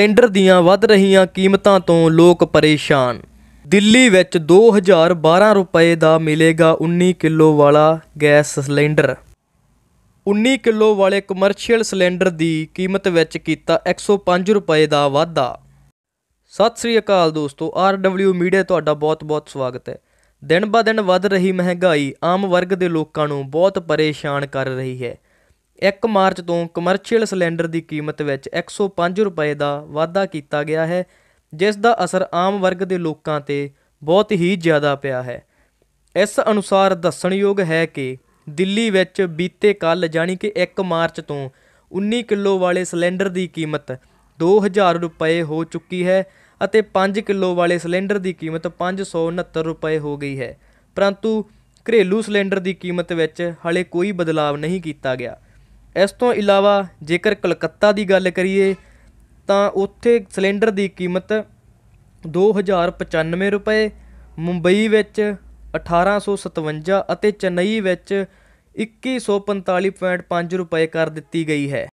tender ਦੀਆਂ ਵੱਧ ਰਹੀਆਂ ਕੀਮਤਾਂ ਤੋਂ ਲੋਕ ਪਰੇਸ਼ਾਨ ਦਿੱਲੀ ਵਿੱਚ 2012 ਰੁਪਏ ਦਾ ਮਿਲੇਗਾ 19 ਕਿਲੋ ਵਾਲਾ ਗੈਸ ਸਿਲੰਡਰ 19 ਕਿਲੋ ਵਾਲੇ ਕਮਰਸ਼ੀਅਲ ਸਿਲੰਡਰ ਦੀ ਕੀਮਤ ਵਿੱਚ ਕੀਤਾ 105 ਰੁਪਏ ਦਾ ਵਾਧਾ ਸਤਿ ਸ੍ਰੀ ਅਕਾਲ ਦੋਸਤੋ ਆਰਡਬਲਯੂ ਮੀਡੀਆ ਤੁਹਾਡਾ ਬਹੁਤ-ਬਹੁਤ ਸਵਾਗਤ ਹੈ ਦਿਨ ਬਾ ਦਿਨ ਵੱਧ ਰਹੀ ਮਹਿੰਗਾਈ ਆਮ ਵਰਗ ਦੇ ਲੋਕਾਂ ਨੂੰ ਬਹੁਤ ਪਰੇਸ਼ਾਨ ਕਰ ਰਹੀ ਹੈ 1 ਮਾਰਚ ਤੋਂ ਕਮਰਸ਼ੀਅਲ ਸਿਲੰਡਰ ਦੀ ਕੀਮਤ ਵਿੱਚ 105 ਰੁਪਏ ਦਾ ਵਾਧਾ ਕੀਤਾ ਗਿਆ ਹੈ ਜਿਸ ਦਾ ਅਸਰ ਆਮ ਵਰਗ ਦੇ ਲੋਕਾਂ ਤੇ ਬਹੁਤ ਹੀ ਜ਼ਿਆਦਾ ਪਿਆ ਹੈ ਇਸ ਅਨੁਸਾਰ ਦੱਸਣਯੋਗ ਹੈ ਕਿ ਦਿੱਲੀ ਵਿੱਚ ਬੀਤੇ ਕੱਲ ਜਾਨੀ ਕਿ 1 ਮਾਰਚ ਤੋਂ 19 ਕਿਲੋ ਵਾਲੇ ਸਿਲੰਡਰ ਦੀ ਕੀਮਤ 2000 ਰੁਪਏ ਹੋ ਚੁੱਕੀ ਹੈ ਅਤੇ 5 ਕਿਲੋ ਵਾਲੇ ਸਿਲੰਡਰ ਦੀ ਕੀਮਤ 569 ਰੁਪਏ ਹੋ ਗਈ ਹੈ ਪਰੰਤੂ ਘਰੇਲੂ ਸਿਲੰਡਰ ਦੀ ਕੀਮਤ ਵਿੱਚ ਹਲੇ ਕੋਈ ਬਦਲਾਅ ਨਹੀਂ ਕੀਤਾ ਗਿਆ ਇਸ ਤੋਂ ਇਲਾਵਾ ਜੇਕਰ ਕਲਕੱਤਾ ਦੀ ਗੱਲ ਕਰੀਏ ਤਾਂ ਉੱਥੇ ਸਿਲੰਡਰ ਦੀ ਕੀਮਤ 2095 ਰੁਪਏ ਮੁੰਬਈ ਵਿੱਚ 1857 ਅਤੇ ਚੇਨਈ ਵਿੱਚ 2145.5 ਰੁਪਏ ਕਰ ਦਿੱਤੀ ਗਈ ਹੈ